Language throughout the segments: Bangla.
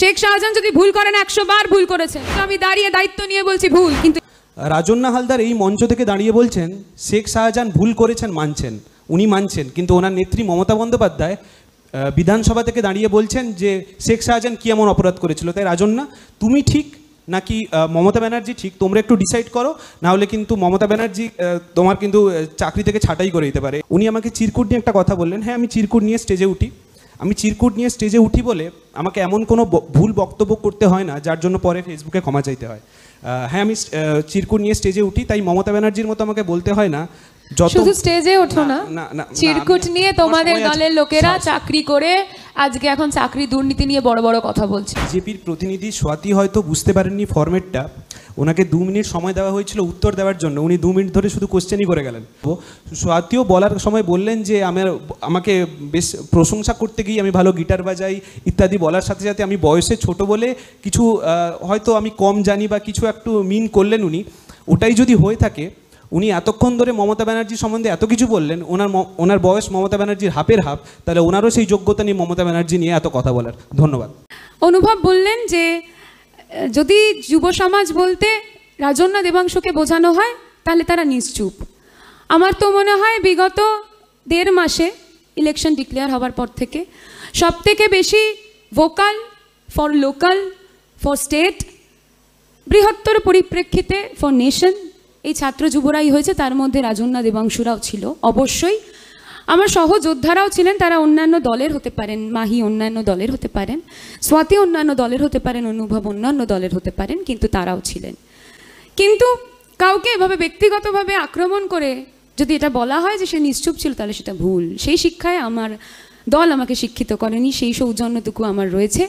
শেখ শাহজাহান যদি ভুল করেন একশো বার ভুল করেছে আমি দাঁড়িয়ে দায়িত্ব নিয়ে বলছি ভুল কিন্তু রাজন্না হালদার এই মঞ্চ থেকে দাঁড়িয়ে বলছেন শেখ শাহজাহান ভুল করেছেন মানছেন উনি মানছেন কিন্তু ওনার নেত্রী মমতা বন্দ্যোপাধ্যায় বিধানসভা থেকে দাঁড়িয়ে বলছেন যে শেখ শাহজাহান কী এমন অপরাধ করেছিল তাই রাজন্না তুমি ঠিক নাকি মমতা ব্যানার্জি ঠিক তোমরা একটু ডিসাইড করো নাহলে কিন্তু মমতা ব্যানার্জি তোমার কিন্তু চাকরি থেকে ছাটাই করে দিতে পারে উনি আমাকে চিরকুট নিয়ে একটা কথা বললেন হ্যাঁ আমি চিরকুট নিয়ে স্টেজে উঠি আমি চিরকুট নিয়ে স্টেজে উঠি বলে আমাকে এমন কোনো ভুল বক্তব্য করতে হয় না যার জন্য পরে ফেসবুকে ক্ষমা চাইতে হয় হ্যাঁ আমি চিরকুট নিয়ে স্টেজে উঠি তাই মমতা ব্যানার্জির মতো আমাকে বলতে হয় না শুধু স্টেজে ওঠো না চিরকুট নিয়ে তোমাদের দলের লোকেরা চাকরি করে আজকে এখন চাকরি দুর্নীতি নিয়ে বড় বড় কথা বলছে বিজেপির প্রতিনিধি সোয়াতি হয়তো বুঝতে পারেননি ফরম্যাটটা ওনাকে দু মিনিট সময় দেওয়া হয়েছিল উত্তর দেওয়ার জন্য উনি দু মিনিট ধরে শুধু কোশ্চেনই করে গেলেন স্বাতীয় বলার সময় বললেন যে আমার আমাকে বেশ প্রশংসা করতে গিয়ে আমি ভালো গিটার বাজাই ইত্যাদি বলার সাথে সাথে আমি বয়সে ছোট বলে কিছু হয়তো আমি কম জানি বা কিছু একটু মিন করলেন উনি ওটাই যদি হয়ে থাকে উনি এতক্ষণ ধরে মমতা ব্যানার্জি সম্বন্ধে এত কিছু বললেন ওনার ওনার বয়স মমতা ব্যানার্জির হাফের হাফ তাহলে ওনারও সেই যোগ্যতা নিয়ে মমতা ব্যানার্জি নিয়ে এত কথা বলার ধন্যবাদ অনুভব বললেন যে যদি যুব সমাজ বলতে রাজন্যা দেবাংশকে বোঝানো হয় তাহলে তারা নিশ্চুপ আমার তো মনে হয় বিগত দেড় মাসে ইলেকশন ডিক্লেয়ার হওয়ার পর থেকে সব থেকে বেশি vocal for local for state বৃহত্তর পরিপ্রেক্ষিতে ফর নেশন এই ছাত্র যুবরাই হয়েছে তার মধ্যে রাজন্যা দেবাংশুরাও ছিল অবশ্যই আমার সহযোদ্ধারাও ছিলেন তারা অন্যান্য দলের হতে পারেন মাহি অন্যান্য দলের হতে পারেন স্বাতি অন্যান্য দলের হতে পারেন অনুভব অন্যান্য দলের হতে পারেন কিন্তু তারাও ছিলেন কিন্তু কাউকে এভাবে ব্যক্তিগতভাবে আক্রমণ করে যদি এটা বলা হয় যে সে নিশ্চুপ ছিল তাহলে সেটা ভুল সেই শিক্ষায় আমার দল আমাকে শিক্ষিত করেনি সেই সৌজন্যটুকু আমার রয়েছে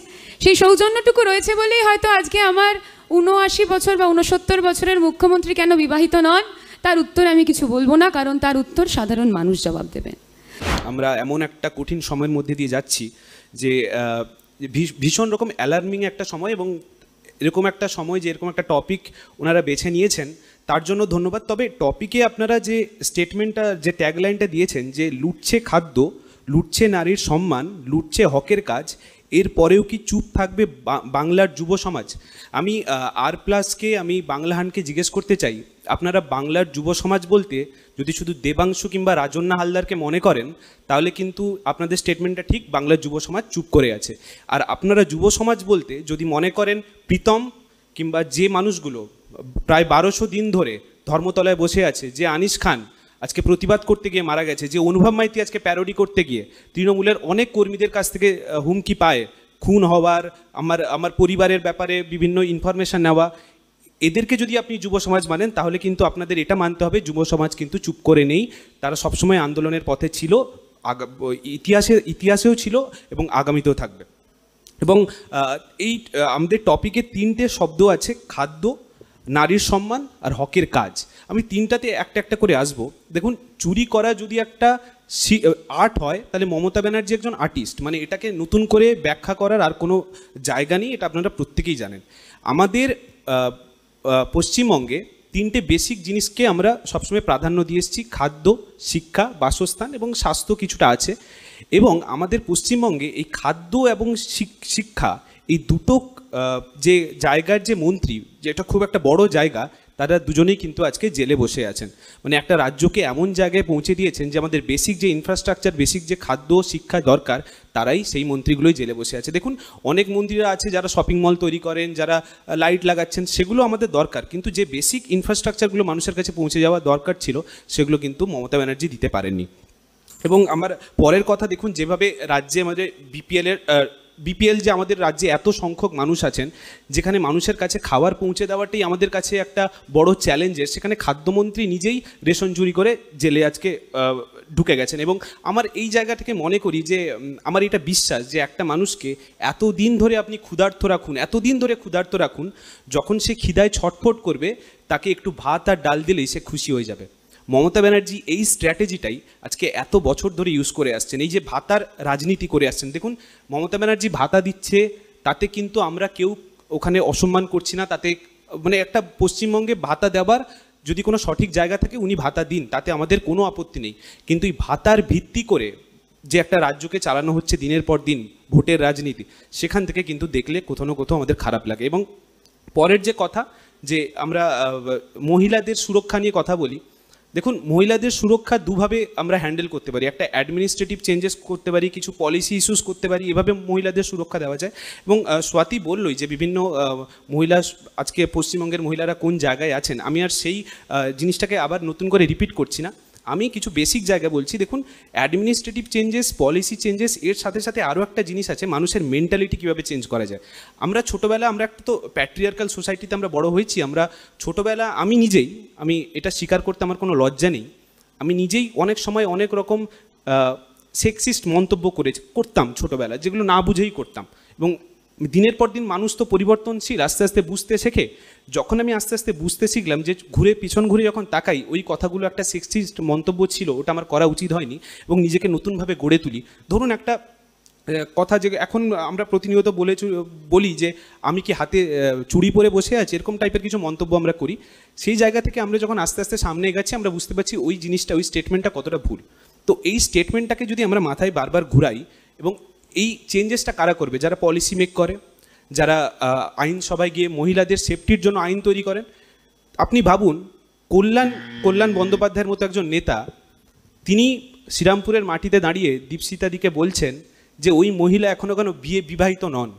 সেই সৌজন্যটুকু রয়েছে বলেই হয়তো আজকে আমার উনআশি বছর বা উনসত্তর বছরের মুখ্যমন্ত্রী কেন বিবাহিত নন তার উত্তর আমি কিছু বলবো না কারণ তার উত্তর সাধারণ মানুষ জবাব দেবেন আমরা এমন একটা কঠিন সময়ের মধ্যে দিয়ে যাচ্ছি যে ভীষণ রকম অ্যালার্মিং একটা সময় এবং এরকম একটা সময় যে এরকম একটা টপিক ওনারা বেছে নিয়েছেন তার জন্য ধন্যবাদ তবে টপিকে আপনারা যে স্টেটমেন্টটা যে ট্যাগলাইনটা দিয়েছেন যে লুটছে খাদ্য লুটছে নারীর সম্মান লুটছে হকের কাজ এর পরেও কি চুপ থাকবে বাংলার যুব সমাজ আমি আর প্লাসকে আমি বাংলাহানকে জিজ্ঞেস করতে চাই আপনারা বাংলার যুব সমাজ বলতে যদি শুধু দেবাংশু কিংবা রাজন্না হালদারকে মনে করেন তাহলে কিন্তু আপনাদের স্টেটমেন্টটা ঠিক বাংলার যুব সমাজ চুপ করে আছে আর আপনারা যুব সমাজ বলতে যদি মনে করেন প্রীতম কিংবা যে মানুষগুলো প্রায় বারোশো দিন ধরে ধর্মতলায় বসে আছে যে আনিস খান আজকে প্রতিবাদ করতে গিয়ে মারা গেছে যে অনুভব মাইতি আজকে প্যারোডি করতে গিয়ে তৃণমূলের অনেক কর্মীদের কাছ থেকে হুমকি পায় খুন হওয়ার আমার আমার পরিবারের ব্যাপারে বিভিন্ন ইনফরমেশান নেওয়া এদেরকে যদি আপনি যুব সমাজ মানেন তাহলে কিন্তু আপনাদের এটা মানতে হবে যুব সমাজ কিন্তু চুপ করে নেই তারা সবসময় আন্দোলনের পথে ছিল ইতিহাসে ইতিহাসেও ছিল এবং আগামীতেও থাকবে এবং এই আমাদের টপিকে তিনটে শব্দ আছে খাদ্য নারীর সম্মান আর হকের কাজ আমি তিনটাতে একটা একটা করে আসব দেখুন চুরি করা যদি একটা আর্ট হয় তাহলে মমতা ব্যানার্জি একজন আর্টিস্ট মানে এটাকে নতুন করে ব্যাখ্যা করার আর কোনো জায়গা নেই এটা আপনারা প্রত্যেকেই জানেন আমাদের পশ্চিমবঙ্গে তিনটে বেসিক জিনিসকে আমরা সবসময় প্রাধান্য দিয়ে এসেছি খাদ্য শিক্ষা বাসস্থান এবং স্বাস্থ্য কিছুটা আছে এবং আমাদের পশ্চিমবঙ্গে এই খাদ্য এবং শিক্ষা এই দুটো যে জায়গার যে মন্ত্রী যেটা খুব একটা বড় জায়গা তারা দুজনেই কিন্তু আজকে জেলে বসে আছেন মানে একটা রাজ্যকে এমন জায়গায় পৌঁছে দিয়েছেন যে আমাদের বেসিক যে ইনফ্রাস্ট্রাকচার বেসিক যে খাদ্য শিক্ষা দরকার তারাই সেই মন্ত্রীগুলোই জেলে বসে আছে দেখুন অনেক মন্ত্রীরা আছে যারা শপিং মল তৈরি করেন যারা লাইট লাগাচ্ছেন সেগুলো আমাদের দরকার কিন্তু যে বেসিক ইনফ্রাস্ট্রাকচারগুলো মানুষের কাছে পৌঁছে যাওয়া দরকার ছিল সেগুলো কিন্তু মমতা ব্যানার্জি দিতে পারেননি এবং আমার পরের কথা দেখুন যেভাবে রাজ্যে আমাদের বিপিএলের বিপিএল যে আমাদের রাজ্যে এত সংখ্যক মানুষ আছেন যেখানে মানুষের কাছে খাবার পৌঁছে দেওয়াটাই আমাদের কাছে একটা বড় চ্যালেঞ্জের সেখানে খাদ্যমন্ত্রী নিজেই রেশন চুরি করে জেলে আজকে ঢুকে গেছেন এবং আমার এই জায়গা থেকে মনে করি যে আমার এটা বিশ্বাস যে একটা মানুষকে এত দিন ধরে আপনি ক্ষুধার্ত রাখুন এত দিন ধরে ক্ষুধার্ত রাখুন যখন সে খিদায় ছটফট করবে তাকে একটু ভাত আর ডাল দিলেই সে খুশি হয়ে যাবে মমতা ব্যানার্জি এই স্ট্র্যাটেজিটাই আজকে এত বছর ধরে ইউজ করে আসছেন এই যে ভাতার রাজনীতি করে আসছেন দেখুন মমতা ব্যানার্জি ভাতা দিচ্ছে তাতে কিন্তু আমরা কেউ ওখানে অসম্মান করছি না তাতে মানে একটা পশ্চিমবঙ্গে ভাতা দেওয়ার যদি কোনো সঠিক জায়গা থাকে উনি ভাতা দিন তাতে আমাদের কোনো আপত্তি নেই কিন্তু এই ভাতার ভিত্তি করে যে একটা রাজ্যকে চালানো হচ্ছে দিনের পর দিন ভোটের রাজনীতি সেখান থেকে কিন্তু দেখলে কোথাও না কোথাও আমাদের খারাপ লাগে এবং পরের যে কথা যে আমরা মহিলাদের সুরক্ষা নিয়ে কথা বলি দেখুন মহিলাদের সুরক্ষা দুভাবে আমরা হ্যান্ডেল করতে পারি একটা অ্যাডমিনিস্ট্রেটিভ চেঞ্জেস করতে পারি কিছু পলিসি ইস্যুস করতে পারি এভাবে মহিলাদের সুরক্ষা দেওয়া যায় এবং স্বাতি বললই যে বিভিন্ন মহিলা আজকে পশ্চিমবঙ্গের মহিলারা কোন জায়গায় আছেন আমি আর সেই জিনিসটাকে আবার নতুন করে রিপিট করছি না আমি কিছু বেসিক জায়গা বলছি দেখুন অ্যাডমিনিস্ট্রেটিভ চেঞ্জেস পলিসি চেঞ্জেস এর সাথে সাথে আরও একটা জিনিস আছে মানুষের মেন্টালিটি কীভাবে চেঞ্জ করা যায় আমরা ছোটোবেলা আমরা একটা তো প্যাট্রিয়ার্কাল সোসাইটিতে আমরা বড় হয়েছি আমরা ছোটোবেলা আমি নিজেই আমি এটা স্বীকার করতে আমার কোনো লজ্জা নেই আমি নিজেই অনেক সময় অনেক রকম সেক্সিস্ট মন্তব্য করে করতাম ছোটোবেলা যেগুলো না বুঝেই করতাম এবং দিনের পর দিন মানুষ তো পরিবর্তনশীল আস্তে আস্তে বুঝতে শেখে যখন আমি আস্তে আস্তে বুঝতে শিখলাম যে ঘুরে পিছন ঘুরে যখন তাকাই ওই কথাগুলো একটা সেক্সিস্ট মন্তব্য ছিল ওটা আমার করা উচিত হয়নি এবং নিজেকে নতুনভাবে গড়ে তুলি ধরুন একটা কথা যে এখন আমরা প্রতিনিয়ত বলে বলি যে আমি কি হাতে চুড়ি পরে বসে আছি এরকম টাইপের কিছু মন্তব্য আমরা করি সেই জায়গা থেকে আমরা যখন আস্তে আস্তে সামনে গেছি আমরা বুঝতে পারছি ওই জিনিসটা ওই স্টেটমেন্টটা কতটা ভুল তো এই স্টেটমেন্টটাকে যদি আমরা মাথায় বারবার ঘুরাই এবং এই চেঞ্জেসটা কারা করবে যারা পলিসি মেক করে যারা আইন সবাই গিয়ে মহিলাদের সেফটির জন্য আইন তৈরি করেন আপনি ভাবুন কল্যাণ কল্যাণ বন্দ্যোপাধ্যায়ের মতো একজন নেতা তিনি শ্রীরামপুরের মাটিতে দাঁড়িয়ে দীপসিতাদিকে বলছেন যে ওই মহিলা এখনও কেন বিয়ে বিবাহিত নন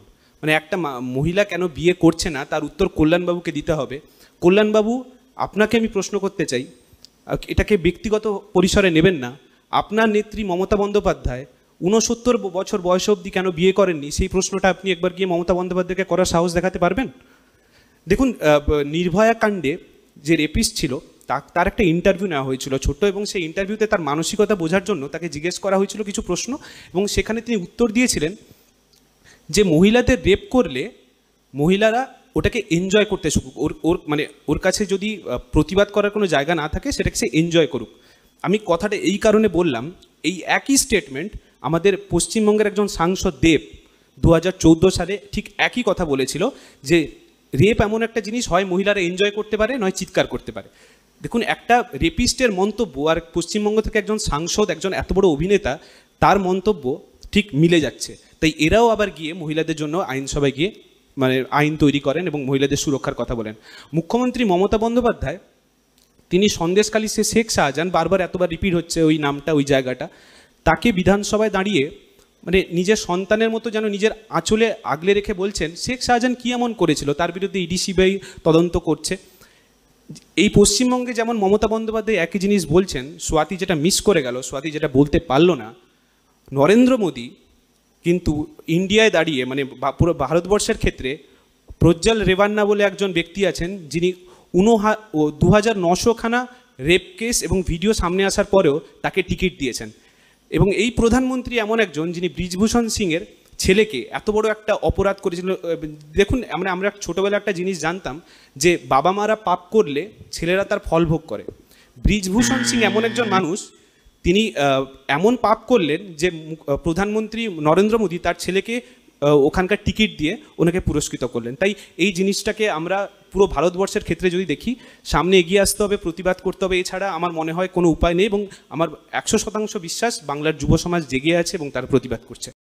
মানে একটা মহিলা কেন বিয়ে করছে না তার উত্তর কল্যাণবাবুকে দিতে হবে কল্যাণবাবু আপনাকে আমি প্রশ্ন করতে চাই এটাকে ব্যক্তিগত পরিসরে নেবেন না আপনার নেত্রী মমতা বন্দ্যোপাধ্যায় উনসত্তর বছর বয়স অবধি কেন বিয়ে করেননি সেই প্রশ্নটা আপনি একবার গিয়ে মমতা বন্দ্যোপাধ্যায়কে করার সাহস দেখাতে পারবেন দেখুন নির্ভয়া কাণ্ডে যে রেপিস ছিল তা তার একটা ইন্টারভিউ নেওয়া হয়েছিল ছোট্ট এবং সেই ইন্টারভিউতে তার মানসিকতা বোঝার জন্য তাকে জিজ্ঞেস করা হয়েছিল কিছু প্রশ্ন এবং সেখানে তিনি উত্তর দিয়েছিলেন যে মহিলাদের রেপ করলে মহিলারা ওটাকে এনজয় করতে শুকুক ওর ওর মানে ওর কাছে যদি প্রতিবাদ করার কোনো জায়গা না থাকে সেটাকে সে এনজয় করুক আমি কথাটা এই কারণে বললাম এই একই স্টেটমেন্ট আমাদের পশ্চিমবঙ্গের একজন সাংসদ দেব দু সালে ঠিক একই কথা বলেছিল যে রেপ এমন একটা জিনিস হয় মহিলারা এনজয় করতে পারে নয় চিৎকার করতে পারে দেখুন একটা রেপিস্টের মন্তব্য আর পশ্চিমবঙ্গ থেকে একজন সাংসদ একজন এত বড় অভিনেতা তার মন্তব্য ঠিক মিলে যাচ্ছে তাই এরাও আবার গিয়ে মহিলাদের জন্য আইনসভায় গিয়ে মানে আইন তৈরি করেন এবং মহিলাদের সুরক্ষার কথা বলেন মুখ্যমন্ত্রী মমতা বন্দ্যোপাধ্যায় তিনি সন্দেশকালী সে শেখ শাহজাহান বারবার এতবার রিপিট হচ্ছে ওই নামটা ওই জায়গাটা তাকে বিধানসভায় দাঁড়িয়ে মানে নিজের সন্তানের মতো যেন নিজের আঁচলে আগলে রেখে বলছেন শেখ শাহজাহান কী এমন করেছিল তার বিরুদ্ধে ইডি সিবিআই তদন্ত করছে এই পশ্চিমবঙ্গে যেমন মমতা বন্দ্যোপাধ্যায় একই জিনিস বলছেন সোয়াতি যেটা মিস করে গেল সোয়াতি যেটা বলতে পারল না নরেন্দ্র মোদী কিন্তু ইন্ডিয়ায় দাঁড়িয়ে মানে পুরো ভারতবর্ষের ক্ষেত্রে প্রজ্জ্বল রেবান্না বলে একজন ব্যক্তি আছেন যিনি উনহা দু হাজার নশোখানা রেপ কেস এবং ভিডিও সামনে আসার পরেও তাকে টিকিট দিয়েছেন এবং এই প্রধানমন্ত্রী এমন একজন যিনি ব্রিজভূষণ সিংয়ের ছেলেকে এত বড় একটা অপরাধ করেছিল দেখুন মানে আমরা ছোটোবেলা একটা জিনিস জানতাম যে বাবা মারা পাপ করলে ছেলেরা তার ফল ভোগ করে ব্রিজভূষণ সিং এমন একজন মানুষ তিনি এমন পাপ করলেন যে প্রধানমন্ত্রী নরেন্দ্র মোদী তার ছেলেকে ওখানকার টিকিট দিয়ে ওনাকে পুরস্কৃত করলেন তাই এই জিনিসটাকে আমরা পুরো ভারতবর্ষের ক্ষেত্রে যদি দেখি সামনে এগিয়ে আসতে হবে প্রতিবাদ করতে হবে এছাড়া আমার মনে হয় কোনো উপায় নেই এবং আমার একশো শতাংশ বিশ্বাস বাংলার যুব সমাজ জেগে আছে এবং তার প্রতিবাদ করছে